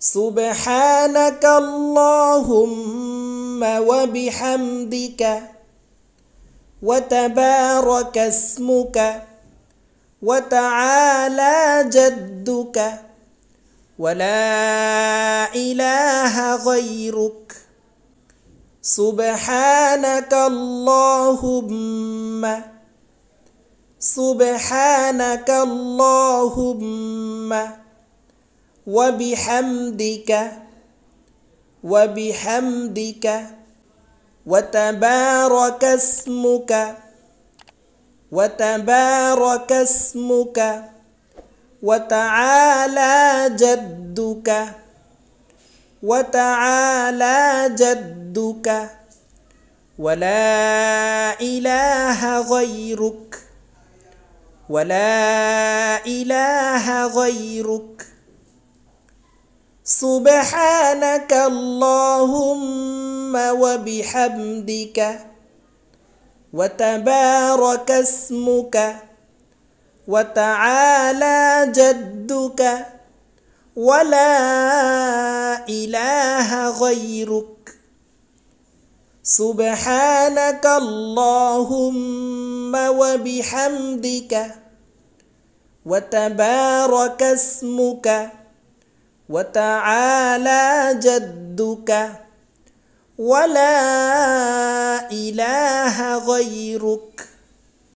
سبحانك اللهم وبحمدك وتبارك اسمك وتعالى جدك ولا إله غيرك سبحانك اللهم سبحانك اللهم وبحمدك وبحمدك وتبارك اسمك وتبارك اسمك وتعالى جدك وتعالى جدك ولا إله غيرك ولا إله غيرك سبحانك اللهم وبحمدك وتبارك اسمك وتعالى جدك ولا اله غيرك سبحانك اللهم وبحمدك وتبارك اسمك وتعالى جدك ولا إله غيرك